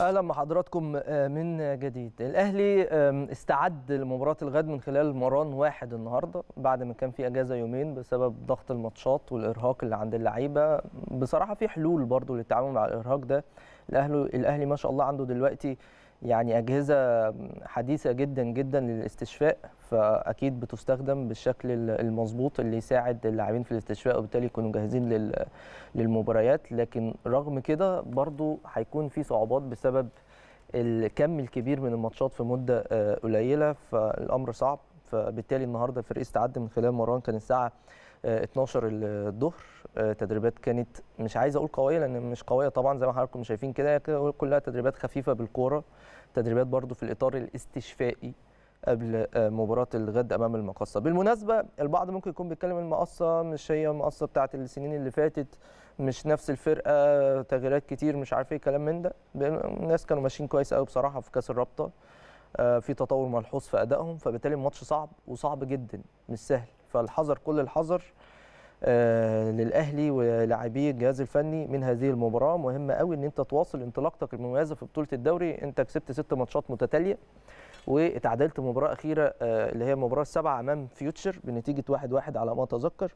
اهلا بحضراتكم آه، من جديد الاهلي استعد لمباراه الغد من خلال مران واحد النهارده بعد ما كان في اجازه يومين بسبب ضغط الماتشات والارهاق اللي عند اللعيبه بصراحه في حلول برضو للتعامل مع الارهاق ده الاهلي الاهلي ما شاء الله عنده دلوقتي يعني اجهزه حديثه جدا جدا للاستشفاء فاكيد بتستخدم بالشكل المظبوط اللي يساعد اللاعبين في الاستشفاء وبالتالي يكونوا جاهزين للمباريات لكن رغم كده برضو هيكون في صعوبات بسبب الكم الكبير من الماتشات في مده آه، قليله فالامر صعب فبالتالي النهارده الفريق استعد من خلال مران كان الساعه 12 آه، الظهر آه، تدريبات كانت مش عايز اقول قويه لان مش قويه طبعا زي ما حضراتكم شايفين كده كلها تدريبات خفيفه بالكوره تدريبات برضو في الاطار الاستشفائي قبل آه، مباراه الغد امام المقصه بالمناسبه البعض ممكن يكون بيتكلم المقصه مش هي المقصه بتاعه السنين اللي فاتت مش نفس الفرقه تغييرات كتير مش عارف ايه كلام من ده الناس كانوا ماشيين كويس قوي بصراحه في كاس الرابطه آه، في تطور ملحوظ في ادائهم فبالتالي الماتش صعب وصعب جدا مش سهل فالحذر كل الحذر آه، للاهلي ولاعبي الجهاز الفني من هذه المباراه مهم قوي ان انت تواصل انطلاقتك المميزه في بطوله الدوري انت كسبت ست ماتشات متتاليه واتعادلت مباراه اخيره آه، اللي هي المباراه السابعه امام فيوتشر بنتيجه 1-1 على ما اتذكر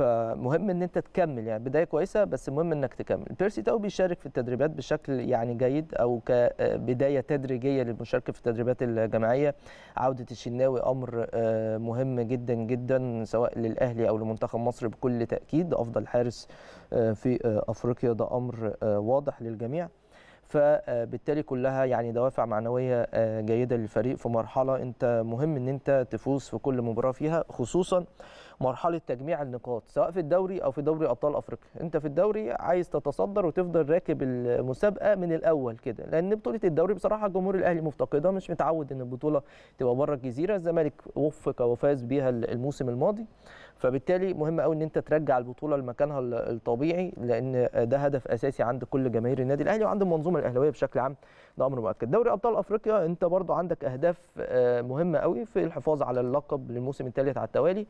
فمهم ان انت تكمل يعني بدايه كويسه بس مهم انك تكمل بيرسي تاو بيشارك في التدريبات بشكل يعني جيد او كبدايه آه، تدريجيه للمشاركه في التدريبات الجماعيه عوده الشناوي امر آه، مهم جدا جدا سواء للاهلي او لمنتخب مصر بكل تاكيد افضل حارس آه، في افريقيا ده امر واضح للجميع فبالتالي كلها يعني دوافع معنويه آه، جيده للفريق في مرحله انت مهم ان انت تفوز في كل مباراه فيها خصوصا مرحله تجميع النقاط سواء في الدوري او في دوري ابطال افريقيا انت في الدوري عايز تتصدر وتفضل راكب المسابقه من الاول كده لان بطوله الدوري بصراحه جمهور الاهلي مفتقدها مش متعود ان البطوله تبقى بره الجزيره الزمالك وفق وفاز بيها الموسم الماضي فبالتالي مهم قوي ان انت ترجع البطوله لمكانها الطبيعي لان ده هدف اساسي عند كل جماهير النادي الاهلي وعند المنظومه الاهلاويه بشكل عام ده امر مؤكد دوري ابطال افريقيا انت برضو عندك اهداف آه، مهمه قوي في الحفاظ على اللقب للموسم الثالث على التوالي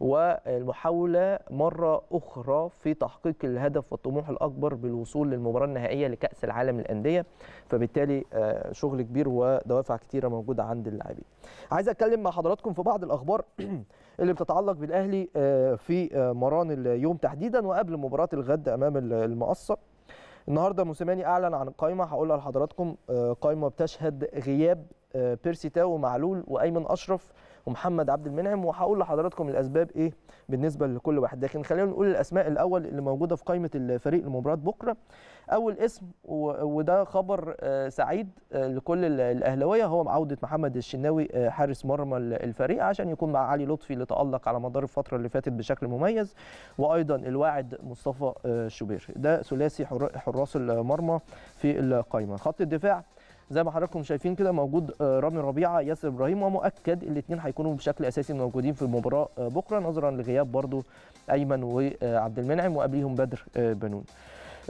والمحاوله مره اخرى في تحقيق الهدف والطموح الاكبر بالوصول للمباراه النهائيه لكاس العالم للانديه فبالتالي آه، شغل كبير ودوافع كتيره موجوده عند اللاعبين عايز اتكلم مع حضراتكم في بعض الاخبار اللي بتتعلق بالاهلي آه، في آه، مران اليوم تحديدا وقبل مباراه الغد امام المقصه النهارده موسيماني اعلن عن قائمه هقولها لحضراتكم آه، قائمه بتشهد غياب بيرسي تاو ومعلول وايمن اشرف ومحمد عبد المنعم وهقول لحضراتكم الاسباب ايه بالنسبه لكل واحد لكن خلينا نقول الاسماء الاول اللي موجوده في قائمه الفريق لمباراه بكره اول اسم وده خبر آه، سعيد آه، لكل الاهلاويه هو عوده محمد الشناوي آه، حارس مرمى الفريق عشان يكون مع علي لطفي اللي تالق على مدار الفتره اللي فاتت بشكل مميز وايضا الواعد مصطفى شوبير ده ثلاثي حراس المرمى في القائمه خط الدفاع زي ما حضراتكم شايفين كده موجود آه، رامي ربيعه ياسر ابراهيم ومؤكد الاثنين هيكونوا بشكل اساسي موجودين في المباراه آه، بكره نظرا لغياب برضو ايمن وعبد المنعم وقبليهم بدر آه، بنون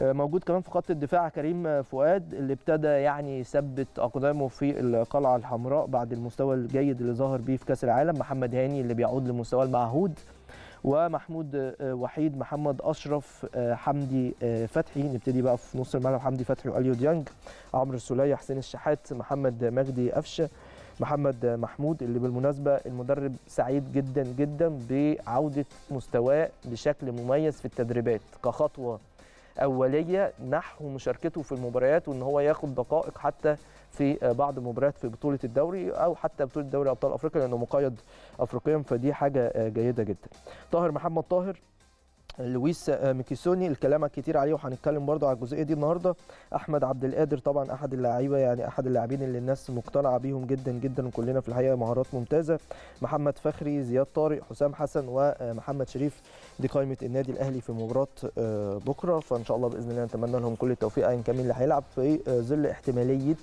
موجود كمان في خط الدفاع كريم فؤاد اللي ابتدى يعني يثبت اقدامه في القلعه الحمراء بعد المستوى الجيد اللي ظهر بيه في كاس العالم محمد هاني اللي بيعود لمستواه المعهود ومحمود آه، وحيد محمد اشرف آه، حمدي آه، فتحي نبتدي بقى في نص الملعب حمدي فتحي واليو ديانج عمرو السوليه حسين الشحات محمد مجدي قفشه محمد محمود اللي بالمناسبه المدرب سعيد جدا جدا بعوده مستواه بشكل مميز في التدريبات كخطوه اوليه نحو مشاركته في المباريات وان هو ياخد دقائق حتى في بعض المباريات في بطوله الدوري او حتى بطوله دوري ابطال افريقيا لانه مقيد افريقيا فدي حاجه جيده جدا. طاهر محمد طاهر لويس ميكيسوني الكلام كتير عليه وهنتكلم برضه على الجزئيه دي النهارده احمد عبد القادر طبعا احد اللعيبه يعني احد اللاعبين اللي الناس مقتنعه بيهم جدا جدا كلنا في الحقيقه مهارات ممتازه محمد فخري زياد طارق حسام حسن ومحمد شريف دي قائمه النادي الاهلي في مباراه آه، بكره فان شاء الله باذن الله نتمنى لهم كل التوفيق ايا كان مين اللي هيلعب في آه، ظل احتماليه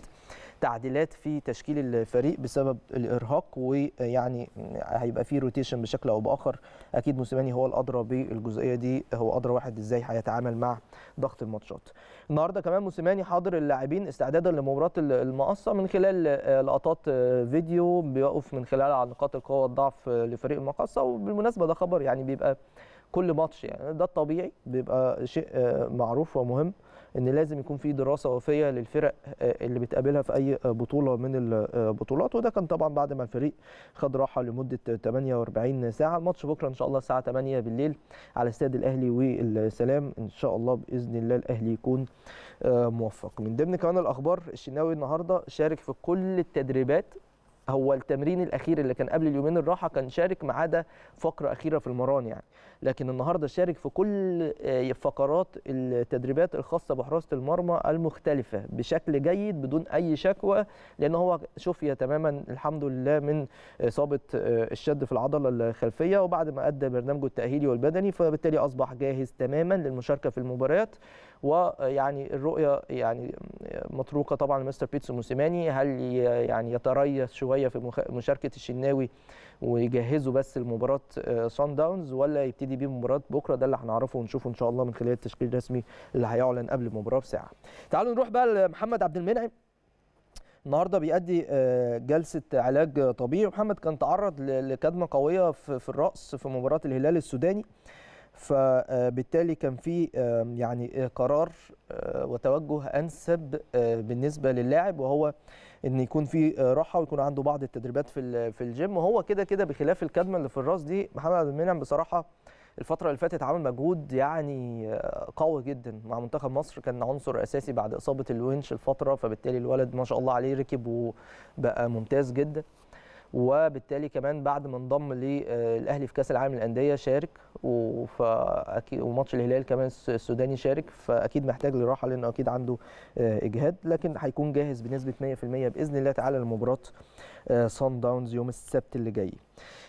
تعديلات في تشكيل الفريق بسبب الارهاق ويعني هيبقى في روتيشن بشكل او باخر اكيد موسيماني هو الادرى بالجزئيه دي هو ادرى واحد ازاي هيتعامل مع ضغط الماتشات النهارده كمان موسيماني حاضر اللاعبين استعدادا لمباراه المقصه من خلال آه، لقطات آه، فيديو بيقف من خلالها على نقاط القوه والضعف آه، لفريق المقصه وبالمناسبه ده خبر يعني بيبقى كل ماتش يعني ده الطبيعي بيبقى شيء معروف ومهم ان لازم يكون في دراسه وفيه للفرق آه، اللي بتقابلها في اي آه، بطوله من البطولات آه، وده كان طبعا بعد ما الفريق خد راحه لمده 48 ساعه الماتش بكره ان شاء الله الساعه 8 بالليل على استاد الاهلي والسلام ان شاء الله باذن الله الاهلي يكون موفق من ضمن كمان الاخبار الشناوي النهارده شارك في كل التدريبات هو التمرين الاخير اللي كان قبل اليومين الراحه كان شارك ما عدا فقره اخيره في المران يعني لكن النهارده شارك في كل آه، فقرات التدريبات الخاصه بحراسه المرمى المختلفه بشكل جيد بدون اي شكوى لان هو شفي تماما الحمد لله من اصابه آه، آه، الشد في العضله الخلفيه وبعد ما ادى برنامجه التاهيلي والبدني فبالتالي اصبح جاهز تماما للمشاركه في المباريات ويعني الرؤيه يعني مطروقه طبعا لمستر بيتسو موسيماني هل يعني يتريث شويه في مشاركه الشناوي ويجهزه بس لمباراه سان آه، داونز ولا يبتدي بيه مباراه بكره ده اللي هنعرفه ونشوفه ان شاء الله من خلال التشكيل الرسمي اللي هيعلن قبل المباراه بساعه. تعالوا نروح بقى لمحمد عبد المنعم النهارده بيأدي آه، جلسه علاج طبيعي محمد كان تعرض لكدمه قويه في الراس في مباراه الهلال السوداني فبالتالي كان في يعني آه، قرار آه، وتوجه انسب آه، بالنسبه للاعب وهو ان يكون في راحه ويكون عنده بعض التدريبات في في الجيم وهو كده كده بخلاف الكدمه اللي في الراس دي محمد عبد المنعم بصراحه الفترة اللي فاتت عمل مجهود يعني قوي جدا مع منتخب مصر كان عنصر اساسي بعد اصابة الونش الفترة فبالتالي الولد ما شاء الله عليه ركب وبقى ممتاز جدا وبالتالي كمان بعد ما انضم للاهلي آه، في كاس العالم للانديه شارك وفاكيد وماتش الهلال كمان السوداني شارك فاكيد محتاج لراحه لانه اكيد عنده آه، اجهاد لكن هيكون جاهز بنسبه 100% باذن الله تعالى لمباراه صن آه، داونز يوم السبت اللي جاي.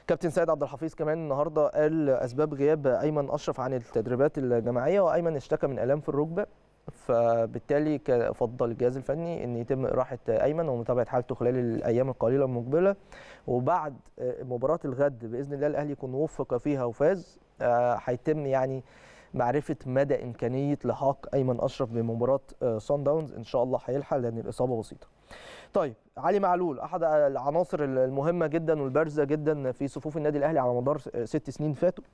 كابتن سيد عبد الحفيظ كمان النهارده قال اسباب غياب ايمن اشرف عن التدريبات الجماعيه وايمن اشتكى من الام في الركبه فبالتالي فضل الجهاز الفني ان يتم اراحه ايمن ومتابعه حالته خلال الايام القليله المقبله وبعد آه، مباراه الغد باذن الله الاهلي يكون وفق فيها وفاز آه، هيتم يعني معرفه مدى امكانيه لحاق ايمن اشرف بمباراه سان آه، داونز ان شاء الله هيلحق لان الاصابه بسيطه. طيب علي معلول احد العناصر المهمه جدا والبارزه جدا في صفوف النادي الاهلي على مدار ست سنين فاتوا.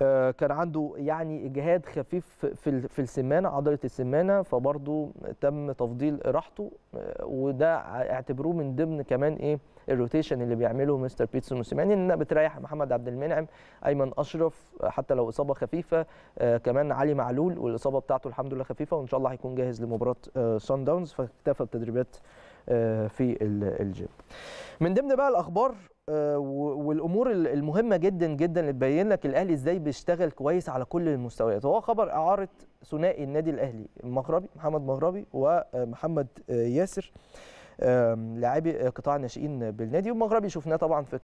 آه، كان عنده يعني اجهاد خفيف في في السمانه عضله السمانه فبرضه تم تفضيل راحته آه، وده اعتبروه من ضمن كمان ايه الروتيشن اللي بيعمله مستر بيتسون موسيماني ان بتريح محمد عبد المنعم ايمن اشرف حتى لو اصابه خفيفه آه، كمان علي معلول والاصابه بتاعته الحمد لله خفيفه وان شاء الله هيكون جاهز لمباراه سان داونز فاكتفى بتدريبات في الجيم من ضمن بقى الاخبار آه، والامور المهمه جدا جدا اللي تبين لك الاهلي ازاي بيشتغل كويس على كل المستويات هو خبر اعاره ثنائي النادي الاهلي مغربي محمد مغربي ومحمد آه، آه، ياسر لاعبي قطاع الناشئين بالنادي ومغربي شفناه طبعا في